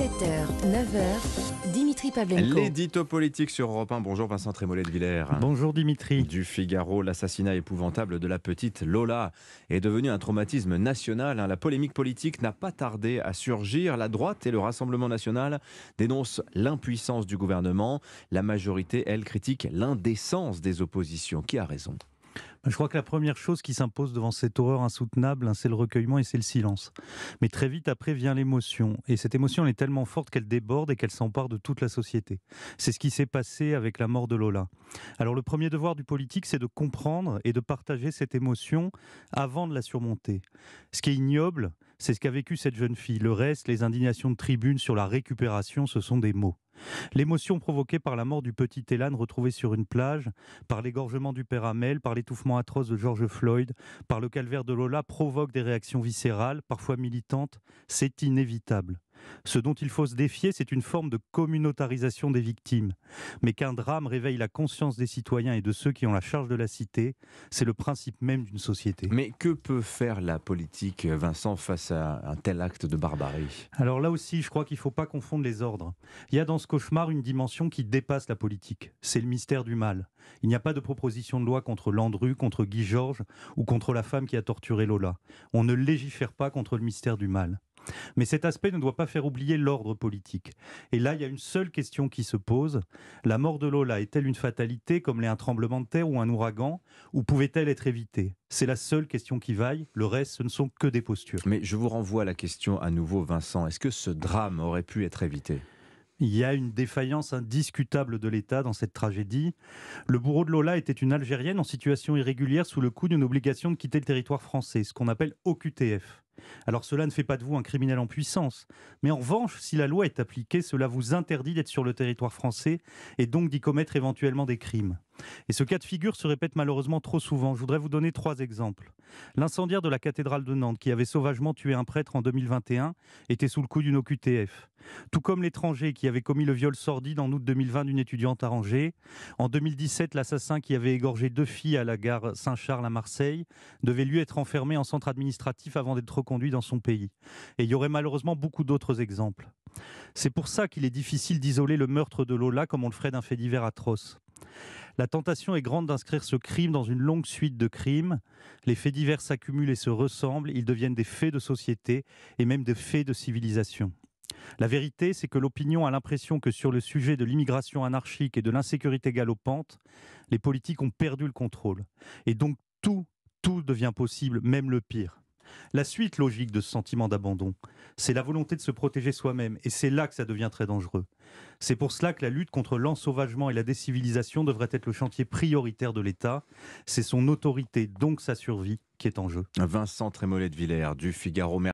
7h, 9h, Dimitri Pavlenko. L'édito politique sur Europe 1. Bonjour Vincent Trémollet de Villers. Bonjour Dimitri. Du Figaro, l'assassinat épouvantable de la petite Lola est devenu un traumatisme national. Hein. La polémique politique n'a pas tardé à surgir. La droite et le Rassemblement national dénoncent l'impuissance du gouvernement. La majorité, elle, critique l'indécence des oppositions. Qui a raison bah, je crois que la première chose qui s'impose devant cette horreur insoutenable, hein, c'est le recueillement et c'est le silence. Mais très vite après vient l'émotion. Et cette émotion, est tellement forte qu'elle déborde et qu'elle s'empare de toute la société. C'est ce qui s'est passé avec la mort de Lola. Alors le premier devoir du politique, c'est de comprendre et de partager cette émotion avant de la surmonter. Ce qui est ignoble, c'est ce qu'a vécu cette jeune fille. Le reste, les indignations de tribune sur la récupération, ce sont des mots. L'émotion provoquée par la mort du petit Elan retrouvé sur une plage, par l'égorgement du père Amel, par l'étouffement atroce de George Floyd, par le calvaire de Lola provoque des réactions viscérales, parfois militantes. C'est inévitable. Ce dont il faut se défier, c'est une forme de communautarisation des victimes. Mais qu'un drame réveille la conscience des citoyens et de ceux qui ont la charge de la cité, c'est le principe même d'une société. Mais que peut faire la politique, Vincent, face à un tel acte de barbarie Alors là aussi, je crois qu'il ne faut pas confondre les ordres. Il y a dans ce cauchemar une dimension qui dépasse la politique. C'est le mystère du mal. Il n'y a pas de proposition de loi contre Landru, contre Guy Georges ou contre la femme qui a torturé Lola. On ne légifère pas contre le mystère du mal. Mais cet aspect ne doit pas faire oublier l'ordre politique. Et là, il y a une seule question qui se pose. La mort de Lola est-elle une fatalité comme l'est un tremblement de terre ou un ouragan Ou pouvait-elle être évitée C'est la seule question qui vaille. Le reste, ce ne sont que des postures. Mais je vous renvoie à la question à nouveau, Vincent. Est-ce que ce drame aurait pu être évité il y a une défaillance indiscutable de l'État dans cette tragédie. Le bourreau de Lola était une Algérienne en situation irrégulière sous le coup d'une obligation de quitter le territoire français, ce qu'on appelle OQTF. Alors cela ne fait pas de vous un criminel en puissance. Mais en revanche, si la loi est appliquée, cela vous interdit d'être sur le territoire français et donc d'y commettre éventuellement des crimes. Et ce cas de figure se répète malheureusement trop souvent. Je voudrais vous donner trois exemples. L'incendiaire de la cathédrale de Nantes, qui avait sauvagement tué un prêtre en 2021, était sous le coup d'une OQTF. Tout comme l'étranger qui avait commis le viol sordide en août 2020 d'une étudiante à En 2017, l'assassin qui avait égorgé deux filles à la gare Saint-Charles à Marseille devait lui être enfermé en centre administratif avant d'être reconduit dans son pays. Et il y aurait malheureusement beaucoup d'autres exemples. C'est pour ça qu'il est difficile d'isoler le meurtre de Lola comme on le ferait d'un fait divers atroce. La tentation est grande d'inscrire ce crime dans une longue suite de crimes. Les faits divers s'accumulent et se ressemblent, ils deviennent des faits de société et même des faits de civilisation. La vérité, c'est que l'opinion a l'impression que sur le sujet de l'immigration anarchique et de l'insécurité galopante, les politiques ont perdu le contrôle. Et donc tout, tout devient possible, même le pire. La suite logique de ce sentiment d'abandon, c'est la volonté de se protéger soi-même, et c'est là que ça devient très dangereux. C'est pour cela que la lutte contre l'ensauvagement et la décivilisation devrait être le chantier prioritaire de l'État. C'est son autorité, donc sa survie, qui est en jeu. Vincent Trémollet de Villers, du Figaro.